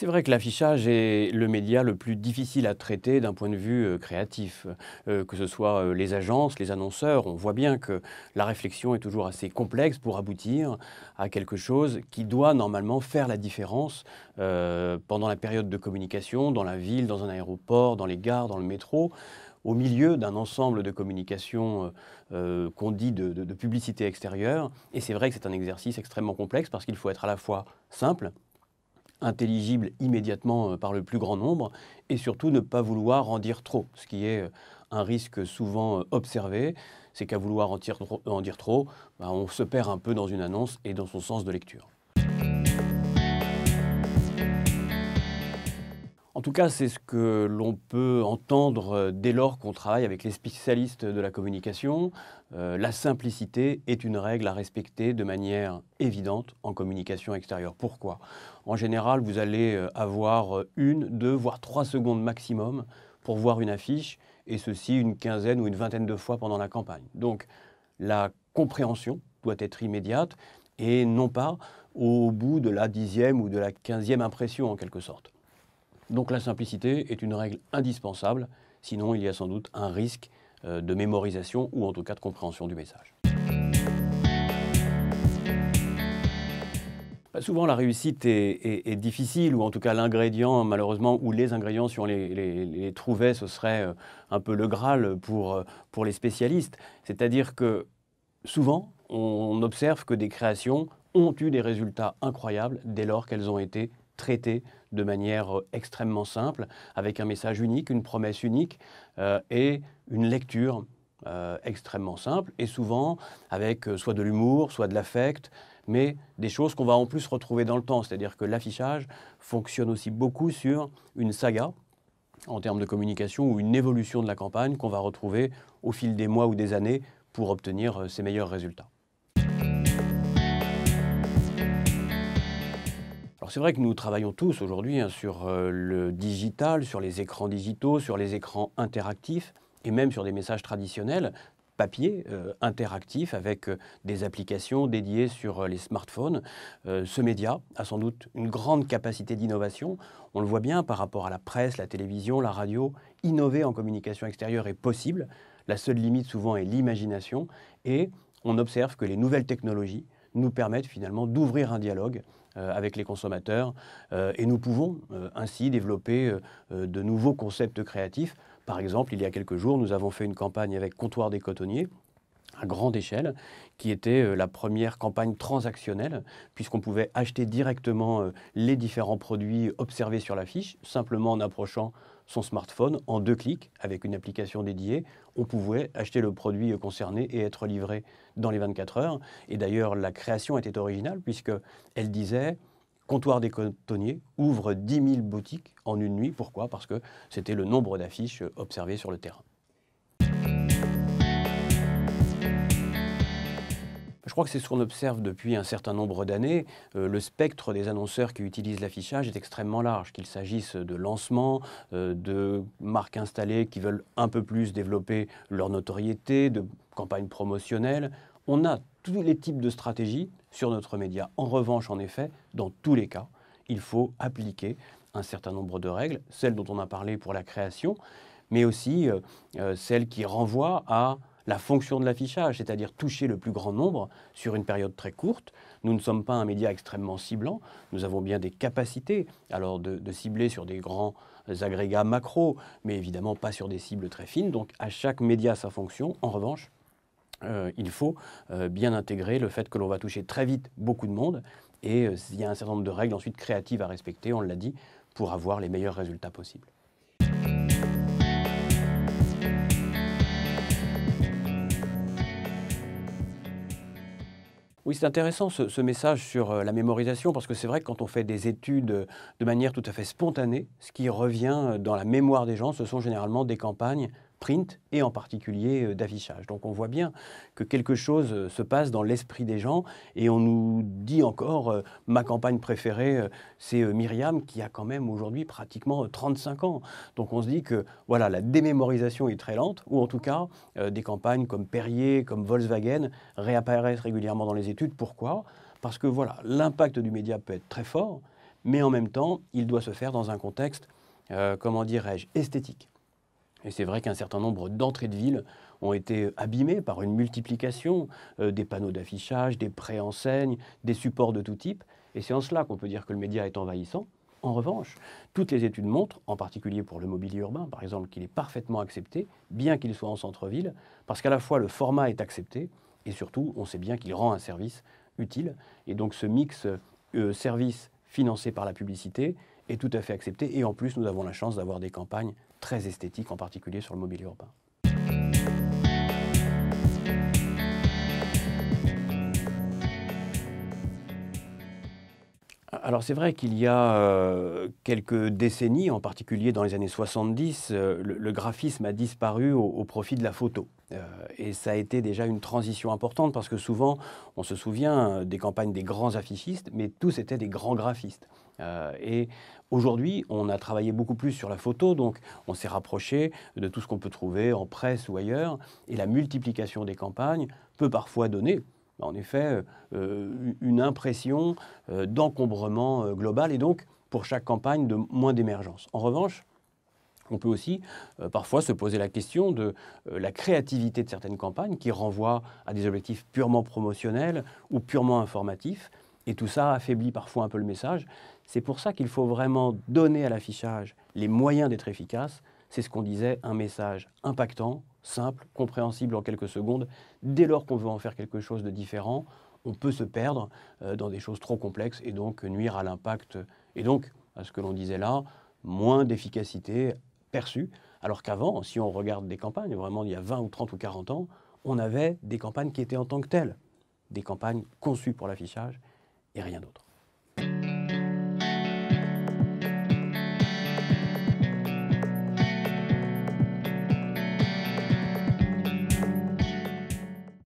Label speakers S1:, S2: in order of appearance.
S1: C'est vrai que l'affichage est le média le plus difficile à traiter d'un point de vue euh, créatif, euh, que ce soit euh, les agences, les annonceurs. On voit bien que la réflexion est toujours assez complexe pour aboutir à quelque chose qui doit normalement faire la différence pendant la période de communication, dans la ville, dans un aéroport, dans les gares, dans le métro au milieu d'un ensemble de communications qu'on dit de publicité extérieure. Et c'est vrai que c'est un exercice extrêmement complexe parce qu'il faut être à la fois simple, intelligible immédiatement euh, par le plus grand nombre, et surtout ne pas vouloir en dire trop, ce qui est euh, un risque souvent euh, observé, c'est qu'à vouloir en dire trop, bah, on se perd un peu dans une annonce et dans son sens de lecture. En tout cas, c'est ce que l'on peut entendre euh, dès lors qu'on travaille avec les spécialistes de la communication. Euh, la simplicité est une règle à respecter de manière évidente en communication extérieure. Pourquoi En général, vous allez euh, avoir une, deux, voire trois secondes maximum pour voir une affiche, et ceci une quinzaine ou une vingtaine de fois pendant la campagne. Donc, la compréhension doit être immédiate et non pas au bout de la dixième ou de la quinzième impression en quelque sorte. Donc la simplicité est une règle indispensable, sinon il y a sans doute un risque euh, de mémorisation ou en tout cas de compréhension du message. Bah, souvent, la réussite est, difficile, ou en tout cas l'ingrédient, malheureusement, ou les ingrédients, si on les, les, trouvait, ce serait euh, un peu le Graal pour, euh, pour les spécialistes. C'est-à-dire que souvent, on observe que des créations ont eu des résultats incroyables dès lors qu'elles ont été traité de manière euh, extrêmement simple, avec un message unique, une promesse unique euh, et une lecture euh, extrêmement simple, et souvent avec soit de l'humour, soit de l'affect, mais des choses qu'on va en plus retrouver dans le temps. C'est-à-dire que l'affichage fonctionne aussi beaucoup sur une saga en termes de communication ou une évolution de la campagne qu'on va retrouver au fil des mois ou des années pour obtenir ses meilleurs résultats. c'est vrai que nous travaillons tous aujourd'hui hein, sur euh, le digital, sur les écrans digitaux, sur les écrans interactifs et même sur des messages traditionnels papier interactifs, euh, interactif avec euh, des applications dédiées sur les smartphones. ce média a sans doute une grande capacité d'innovation. On le voit bien par rapport à la presse, la télévision, la radio. Innover en communication extérieure est possible. La seule limite souvent est l'imagination. Et on observe que les nouvelles technologies nous permettent finalement d'ouvrir un dialogue euh, avec les consommateurs euh, et nous pouvons euh, ainsi développer de nouveaux concepts créatifs. Par exemple, il y a quelques jours, nous avons fait une campagne avec Comptoir des Cotonniers à grande échelle, qui était la première campagne transactionnelle, puisqu'on pouvait acheter directement les différents produits observés sur l'affiche, simplement en approchant son smartphone en deux clics avec une application dédiée. On pouvait acheter le produit concerné et être livré dans les 24 heures. Et d'ailleurs, la création était originale puisqu'elle disait comptoir des cotonniers ouvre 10 000 boutiques en une nuit. Pourquoi Parce que c'était le nombre d'affiches observées sur le terrain. Je crois que c'est ce qu'on observe depuis un certain nombre d'années. Euh, le spectre des annonceurs qui utilisent l'affichage est extrêmement large, qu'il s'agisse de lancements, euh, de marques installées qui veulent un peu plus développer leur notoriété, de campagnes promotionnelles. On a tous les types de stratégies sur notre média. En revanche, en effet, dans tous les cas, il faut appliquer un certain nombre de règles, celles dont on a parlé pour la création, mais aussi euh, celles qui renvoient à la fonction de l'affichage, c'est-à-dire toucher le plus grand nombre sur une période très courte. Nous ne sommes pas un média extrêmement ciblant, nous avons bien des capacités alors de, cibler sur des grands agrégats macro, mais évidemment pas sur des cibles très fines, donc à chaque média sa fonction. En revanche, euh, il faut euh, bien intégrer le fait que l'on va toucher très vite beaucoup de monde et euh, il y a un certain nombre de règles ensuite créatives à respecter, on l'a dit, pour avoir les meilleurs résultats possibles. Oui, c'est intéressant ce, message sur euh, la mémorisation, parce que c'est vrai que quand on fait des études euh, de manière tout à fait spontanée, ce qui revient euh, dans la mémoire des gens, ce sont généralement des campagnes print et en particulier euh, d'affichage. Donc on voit bien que quelque chose euh, se passe dans l'esprit des gens et on nous dit encore euh, ma campagne préférée c'est Myriam qui a quand même aujourd'hui pratiquement 35 ans. Donc on se dit que voilà la démémorisation est très lente ou en tout cas des campagnes comme Perrier, comme Volkswagen réapparaissent régulièrement dans les études. Pourquoi Parce que voilà, l'impact du média peut être très fort mais en même temps, il doit se faire dans un contexte comment dirais-je esthétique. Et c'est vrai qu'un certain nombre d'entrées de ville ont été abîmées par une multiplication euh, des panneaux d'affichage, des pré-enseignes, des supports de tout type. Et c'est en cela qu'on peut dire que le média est envahissant. En revanche, toutes les études montrent, en particulier pour le mobilier urbain par exemple, qu'il est parfaitement accepté, bien qu'il soit en centre-ville, parce qu'à la fois le format est accepté et surtout on sait bien qu'il rend un service utile. Et donc ce mix euh, service financée par la publicité, est tout à fait accepté Et en plus, nous avons la chance d'avoir des campagnes très esthétiques, en particulier sur le mobilier urbain. Alors c'est vrai qu'il y a euh, quelques décennies, en particulier dans les années 70, euh, le, graphisme a disparu au profit de la photo. Euh, et ça a été déjà une transition importante parce que souvent, on se souvient euh, des campagnes des grands affichistes, mais tous étaient des grands graphistes. Euh, et aujourd'hui, on a travaillé beaucoup plus sur la photo, donc on s'est rapproché de tout ce qu'on peut trouver en presse ou ailleurs. Et la multiplication des campagnes peut parfois donner, bah, en effet, une impression d'encombrement global et donc, pour chaque campagne, de moins d'émergence. En revanche, on peut aussi euh, parfois se poser la question de euh, la créativité de certaines campagnes qui renvoient à des objectifs purement promotionnels ou purement informatifs. Et tout ça affaiblit parfois un peu le message. C'est pour ça qu'il faut vraiment donner à l'affichage les moyens d'être efficace. C'est ce qu'on disait, un message impactant, simple, compréhensible en quelques secondes. Dès lors qu'on veut en faire quelque chose de différent, on peut se perdre euh, dans des choses trop complexes et donc nuire à l'impact. Et donc, à ce que l'on disait là, moins d'efficacité perçu, alors qu'avant, si on regarde des campagnes, vraiment il y a 20 ou 30 ou 40 ans, on avait des campagnes qui étaient en tant que telles, des campagnes conçues pour l'affichage et rien d'autre.